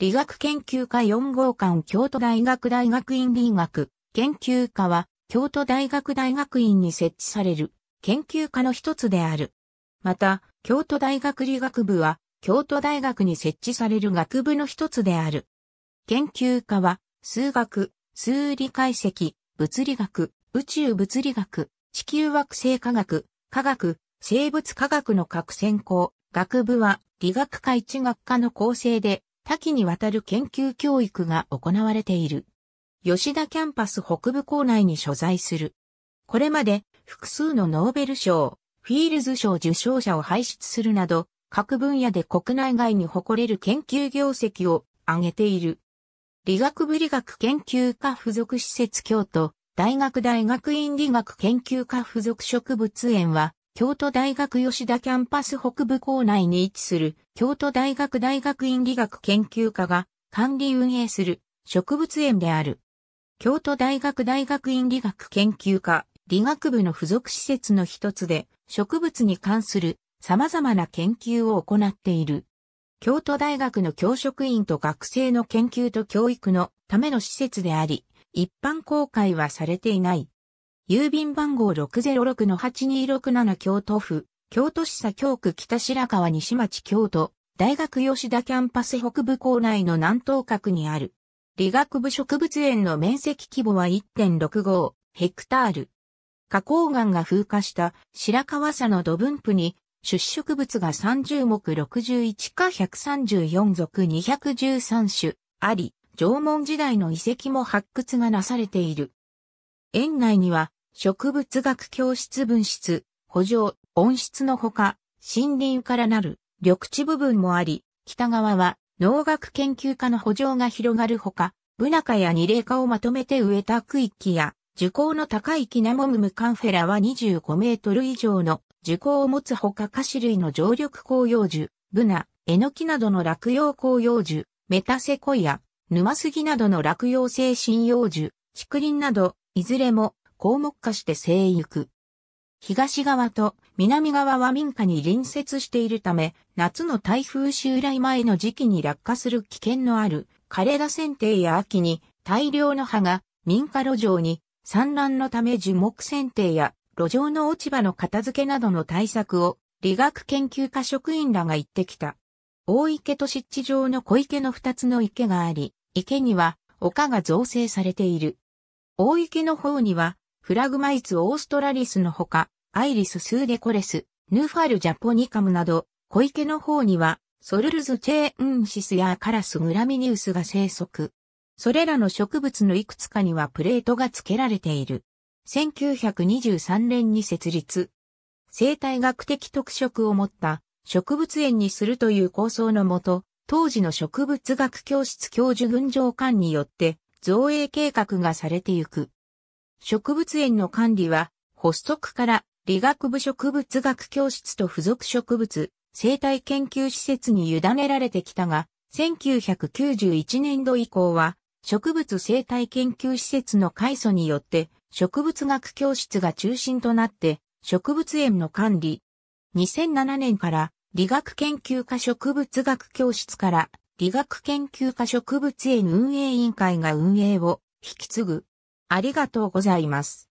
理学研究科4号館京都大学大学院理学研究科は京都大学大学院に設置される研究科の一つである。また、京都大学理学部は京都大学に設置される学部の一つである。研究科は数学、数理解析、物理学、宇宙物理学、地球惑星科学、科学、生物科学の各専攻、学部は理学科一学科の構成で多岐にわたる研究教育が行われている。吉田キャンパス北部校内に所在する。これまで複数のノーベル賞、フィールズ賞受賞者を輩出するなど、各分野で国内外に誇れる研究業績を挙げている。理学部理学研究科附属施設京都、大学大学院理学研究科附属植物園は、京都大学吉田キャンパス北部校内に位置する京都大学大学院理学研究科が管理運営する植物園である。京都大学大学院理学研究科理学部の付属施設の一つで植物に関する様々な研究を行っている。京都大学の教職員と学生の研究と教育のための施設であり、一般公開はされていない。郵便番号606-8267京都府、京都市左京区北白川西町京都、大学吉田キャンパス北部校内の南東角にある。理学部植物園の面積規模は1.65ヘクタール。花崗岩が風化した白川砂の土分布に出植物が30目61か134属213種あり、縄文時代の遺跡も発掘がなされている。園内には植物学教室分室、補助、温室のほか、森林からなる緑地部分もあり、北側は農学研究家の補助が広がるほか、ブナ科や二霊科をまとめて植えた区域や、樹高の高いキナモムムカンフェラは25メートル以上の樹高を持つほか菓子類の常緑紅葉樹、ブナ、エノキなどの落葉紅葉樹、メタセコイア、沼杉などの落葉性針葉樹、竹林など、いずれも項目化して生育。東側と南側は民家に隣接しているため、夏の台風襲来前の時期に落下する危険のある枯れ田剪定や秋に大量の葉が民家路上に産卵のため樹木剪定や路上の落ち葉の片付けなどの対策を理学研究科職員らが言ってきた。大池と湿地上の小池の二つの池があり、池には丘が造成されている。大池の方にはフラグマイツオーストラリスのほか、アイリススーデコレス、ヌーファルジャポニカムなど、小池の方には、ソルルズチェーンシスやカラスグラミニウスが生息。それらの植物のいくつかにはプレートが付けられている。1923年に設立。生態学的特色を持った植物園にするという構想のもと、当時の植物学教室教授群上官によって造営計画がされてゆく。植物園の管理は、発足から理学部植物学教室と付属植物生態研究施設に委ねられてきたが、1991年度以降は、植物生態研究施設の改祖によって、植物学教室が中心となって、植物園の管理。2007年から、理学研究科植物学教室から、理学研究科植物園運営委員会が運営を引き継ぐ。ありがとうございます。